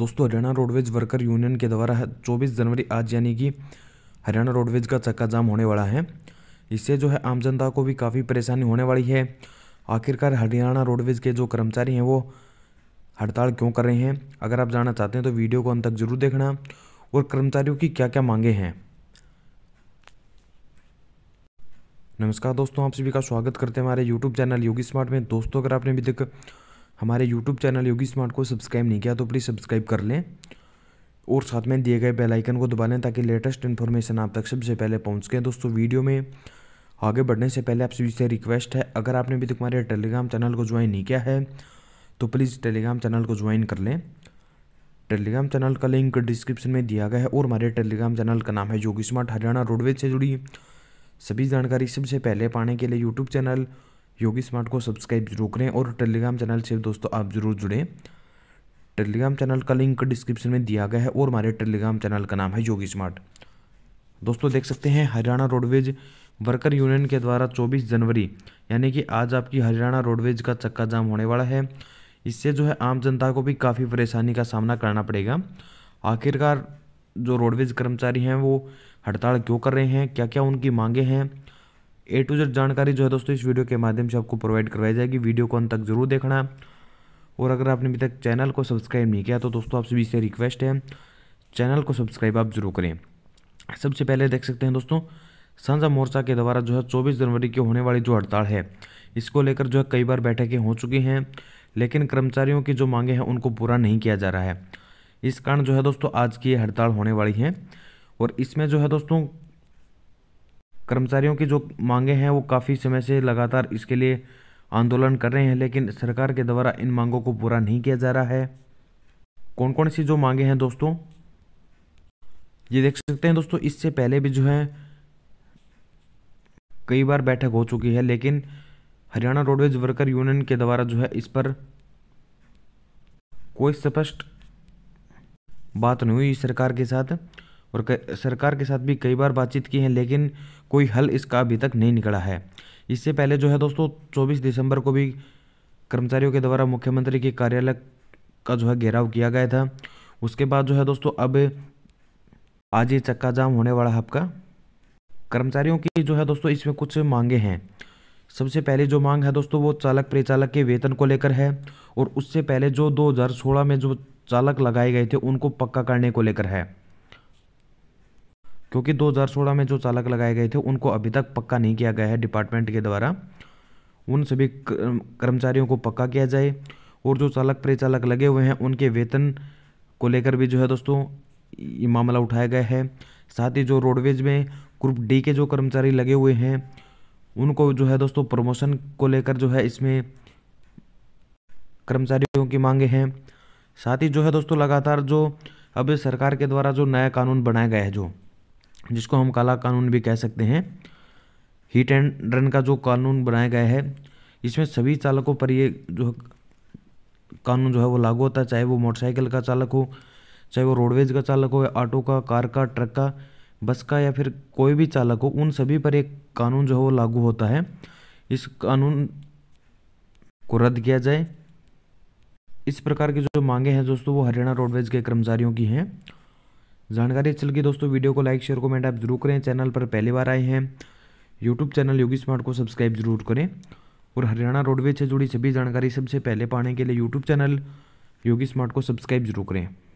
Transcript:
दोस्तों Haryana roadways worker union के द्वारा 24 जनवरी आज यानी कि हरियाणा रोडवेज का चक्का जाम होने वाला है इससे जो है आम जनता को भी काफ़ी परेशानी होने वाली है आखिरकार हरियाणा रोडवेज के जो कर्मचारी हैं वो हड़ताल क्यों कर रहे हैं अगर आप जानना चाहते हैं तो वीडियो को अंत तक जरूर देखना और कर्मचारियों की क्या क्या मांगे हैं नमस्कार दोस्तों आप सभी का स्वागत करते हैं हमारे यूट्यूब चैनल योगी स्मार्ट में दोस्तों अगर आपने अभी तक हमारे यूट्यूब चैनल योगी स्मार्ट को सब्सक्राइब नहीं किया तो प्लीज़ सब्सक्राइब कर लें और साथ में दिए गए बेल आइकन को दबा लें ताकि लेटेस्ट इन्फॉर्मेशन आप तक सबसे पहले पहुंच सकें दोस्तों वीडियो में आगे बढ़ने से पहले आप सभी से रिक्वेस्ट है अगर आपने अभी तक हमारे टेलीग्राम चैनल को ज्वाइन नहीं किया है तो प्लीज़ टेलीग्राम चैनल को ज्वाइन कर लें टेलीग्राम चैनल का लिंक डिस्क्रिप्शन में दिया गया है और हमारे टेलीग्राम चैनल का नाम है योगी स्मार्ट हरियाणा रोडवेज से जुड़ी सभी जानकारी सबसे पहले पाने के लिए यूट्यूब चैनल योगी स्मार्ट को सब्सक्राइब जरूर करें और टेलीग्राम चैनल से दोस्तों आप जरूर जुड़ें टेलीग्राम चैनल का लिंक डिस्क्रिप्शन में दिया गया है और हमारे टेलीग्राम चैनल का नाम है योगी स्मार्ट दोस्तों देख सकते हैं हरियाणा रोडवेज वर्कर यूनियन के द्वारा 24 जनवरी यानी कि आज आपकी हरियाणा रोडवेज का चक्का जाम होने वाला है इससे जो है आम जनता को भी काफ़ी परेशानी का सामना करना पड़ेगा आखिरकार जो रोडवेज कर्मचारी हैं वो हड़ताल क्यों कर रहे हैं क्या क्या उनकी मांगे हैं ए टू जेड जानकारी जो है दोस्तों इस वीडियो के माध्यम से आपको प्रोवाइड करवाई जाएगी वीडियो को अंत तक जरूर देखना और अगर आपने अभी तक चैनल को सब्सक्राइब नहीं किया तो दोस्तों आपसे भी इसे रिक्वेस्ट है चैनल को सब्सक्राइब आप जरूर करें सबसे पहले देख सकते हैं दोस्तों सांझा मोर्चा के द्वारा जो है चौबीस जनवरी की होने वाली जो हड़ताल है इसको लेकर जो है कई बार बैठकें हो चुकी हैं लेकिन कर्मचारियों की जो मांगे हैं उनको पूरा नहीं किया जा रहा है इस कारण जो है दोस्तों आज की ये हड़ताल होने वाली है और इसमें जो है दोस्तों कर्मचारियों की जो मांगे हैं वो काफ़ी समय से लगातार इसके लिए आंदोलन कर रहे हैं लेकिन सरकार के द्वारा इन मांगों को पूरा नहीं किया जा रहा है कौन कौन सी जो मांगे हैं दोस्तों ये देख सकते हैं दोस्तों इससे पहले भी जो है कई बार बैठक हो चुकी है लेकिन हरियाणा रोडवेज वर्कर यूनियन के द्वारा जो है इस पर कोई स्पष्ट बात नहीं हुई सरकार के साथ और सरकार के साथ भी कई बार बातचीत की है लेकिन कोई हल इसका अभी तक नहीं निकला है इससे पहले जो है दोस्तों चौबीस दिसंबर को भी कर्मचारियों के द्वारा मुख्यमंत्री के कार्यालय का जो है घेराव किया गया था उसके बाद जो है दोस्तों अब आज ये चक्का जाम होने वाला है आपका कर्मचारियों की जो है दोस्तों इसमें कुछ मांगे हैं सबसे पहले जो मांग है दोस्तों वो चालक परिचालक के वेतन को लेकर है और उससे पहले जो 2016 में जो चालक लगाए गए थे उनको पक्का करने को लेकर है क्योंकि 2016 में जो चालक लगाए गए थे उनको अभी तक पक्का नहीं किया गया है डिपार्टमेंट के द्वारा उन सभी कर्मचारियों को पक्का किया जाए और जो चालक परिचालक लगे हुए हैं उनके वेतन को लेकर भी जो है दोस्तों ये मामला उठाया गया है साथ ही जो रोडवेज में ग्रुप डी के जो कर्मचारी लगे हुए हैं उनको जो है दोस्तों प्रमोशन को लेकर जो है इसमें कर्मचारियों की मांगे हैं साथ ही जो है दोस्तों लगातार जो अब सरकार के द्वारा जो नया कानून बनाया गया है जो जिसको हम काला कानून भी कह सकते हैं हीट एंड रन का जो कानून बनाया गया है इसमें सभी चालकों पर ये जो कानून जो है वो लागू होता है चाहे वो मोटरसाइकिल का चालक हो चाहे वो रोडवेज का चालक हो या ऑटो का कार का ट्रक का बस का या फिर कोई भी चालक हो उन सभी पर एक कानून जो है वो लागू होता है इस कानून को रद्द किया जाए इस प्रकार की जो मांगे हैं दोस्तों वो हरियाणा रोडवेज के कर्मचारियों की हैं जानकारी अच्छी लगी दोस्तों वीडियो को लाइक शेयर कमेंट आप जरूर करें चैनल पर पहली बार आए हैं यूट्यूब चैनल योगी स्मार्ट को सब्सक्राइब जरूर करें और हरियाणा रोडवेज से जुड़ी सभी जानकारी सबसे पहले पाने के लिए यूट्यूब चैनल योगी स्मार्ट को सब्सक्राइब जरूर करें